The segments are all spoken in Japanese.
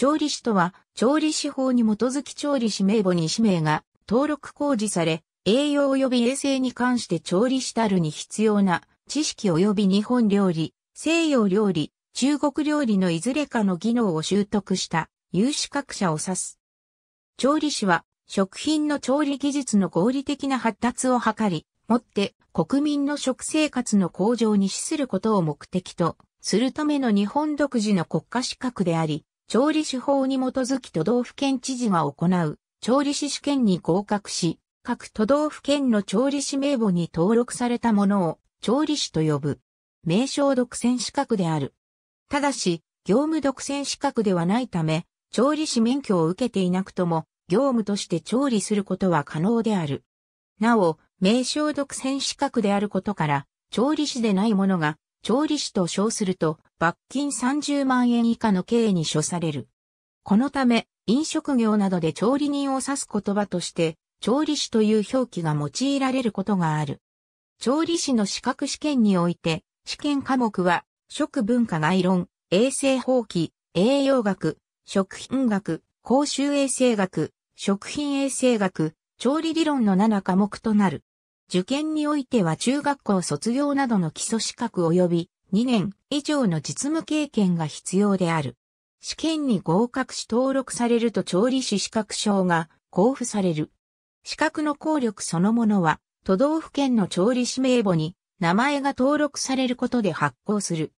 調理師とは、調理師法に基づき調理師名簿に氏名が登録公示され、栄養及び衛生に関して調理したるに必要な知識及び日本料理、西洋料理、中国料理のいずれかの技能を習得した有資格者を指す。調理師は食品の調理技術の合理的な発達を図り、もって国民の食生活の向上に資することを目的とするための日本独自の国家資格であり、調理手法に基づき都道府県知事が行う調理師試験に合格し、各都道府県の調理師名簿に登録されたものを調理師と呼ぶ。名称独占資格である。ただし、業務独占資格ではないため、調理師免許を受けていなくとも、業務として調理することは可能である。なお、名称独占資格であることから、調理師でない者が調理師と称すると罰金30万円以下の刑に処される。このため、飲食業などで調理人を指す言葉として、調理師という表記が用いられることがある。調理師の資格試験において、試験科目は、食文化概論、衛生法規、栄養学、食品学、公衆衛生学、食品衛生学、調理理論の7科目となる。受験においては中学校卒業などの基礎資格及び2年以上の実務経験が必要である。試験に合格し登録されると調理師資格証が交付される。資格の効力そのものは、都道府県の調理師名簿に名前が登録されることで発行する。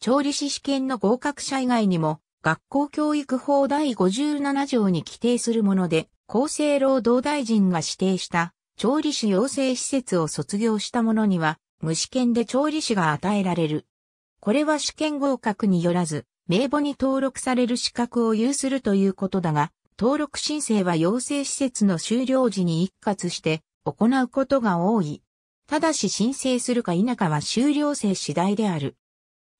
調理師試験の合格者以外にも、学校教育法第57条に規定するもので、厚生労働大臣が指定した調理師養成施設を卒業した者には、無試験で調理師が与えられる。これは試験合格によらず、名簿に登録される資格を有するということだが、登録申請は養成施設の終了時に一括して行うことが多い。ただし申請するか否かは修了生次第である。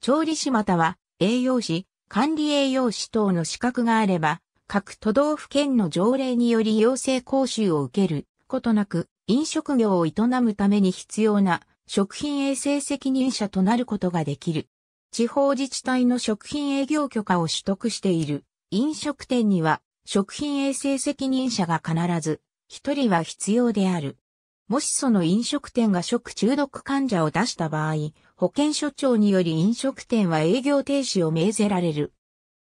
調理師または栄養士、管理栄養士等の資格があれば、各都道府県の条例により養成講習を受けることなく、飲食業を営むために必要な食品衛生責任者となることができる。地方自治体の食品営業許可を取得している飲食店には食品衛生責任者が必ず一人は必要である。もしその飲食店が食中毒患者を出した場合、保健所長により飲食店は営業停止を命ぜられる。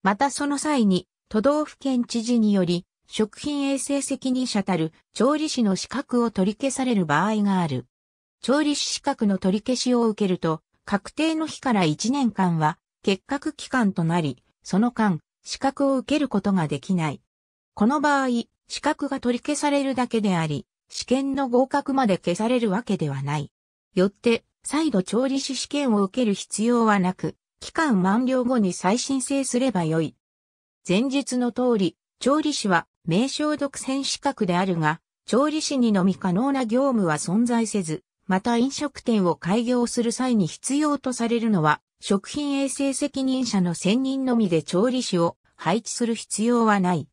またその際に都道府県知事により食品衛生責任者たる調理師の資格を取り消される場合がある。調理師資格の取り消しを受けると、確定の日から1年間は結核期間となり、その間、資格を受けることができない。この場合、資格が取り消されるだけであり、試験の合格まで消されるわけではない。よって、再度調理師試験を受ける必要はなく、期間満了後に再申請すればよい。前述の通り、調理師は名称独占資格であるが、調理師にのみ可能な業務は存在せず、また飲食店を開業する際に必要とされるのは、食品衛生責任者の専任のみで調理師を配置する必要はない。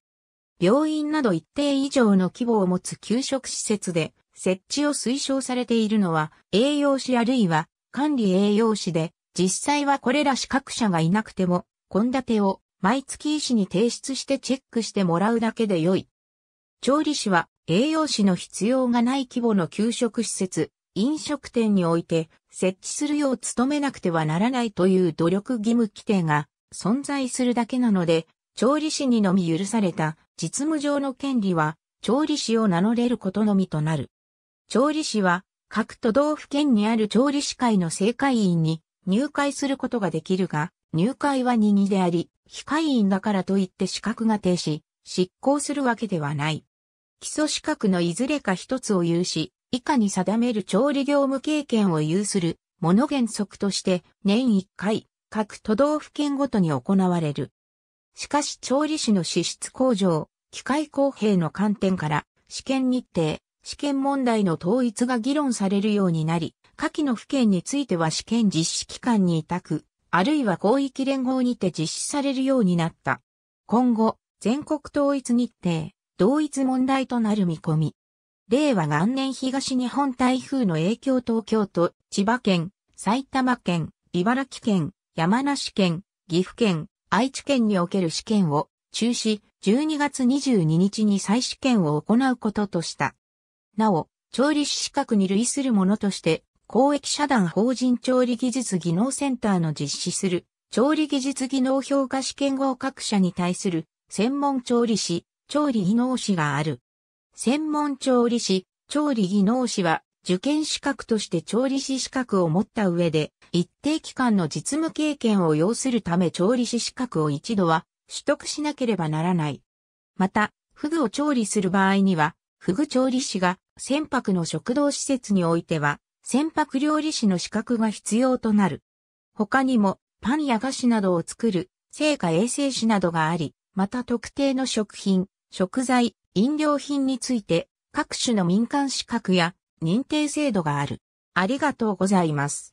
病院など一定以上の規模を持つ給食施設で設置を推奨されているのは栄養士あるいは管理栄養士で、実際はこれら資格者がいなくても、献立を毎月医師に提出してチェックしてもらうだけで良い。調理師は栄養士の必要がない規模の給食施設、飲食店において設置するよう努めなくてはならないという努力義務規定が存在するだけなので、調理師にのみ許された実務上の権利は調理師を名乗れることのみとなる。調理師は各都道府県にある調理師会の正会員に入会することができるが、入会は任意であり、非会員だからといって資格が停止、執行するわけではない。基礎資格のいずれか一つを有し、以下に定める調理業務経験を有する、もの原則として年一回、各都道府県ごとに行われる。しかし調理師の資質向上、機械公平の観点から、試験日程、試験問題の統一が議論されるようになり、下記の府県については試験実施機関に委託、あるいは広域連合にて実施されるようになった。今後、全国統一日程、同一問題となる見込み。令和元年東日本台風の影響東京都、千葉県、埼玉県、茨城県、山梨県、岐阜県、愛知県における試験を中止、12月22日に再試験を行うこととした。なお、調理師資格に類するものとして、公益社団法人調理技術技能センターの実施する調理技術技能評価試験合格者に対する専門調理師、調理技能士がある。専門調理師、調理技能士は受験資格として調理師資格を持った上で、一定期間の実務経験を要するため調理師資格を一度は取得しなければならない。また、フグを調理する場合には、フグ調理師が船舶の食堂施設においては、船舶料理士の資格が必要となる。他にも、パンや菓子などを作る、成果衛生士などがあり、また特定の食品、食材、飲料品について、各種の民間資格や認定制度がある。ありがとうございます。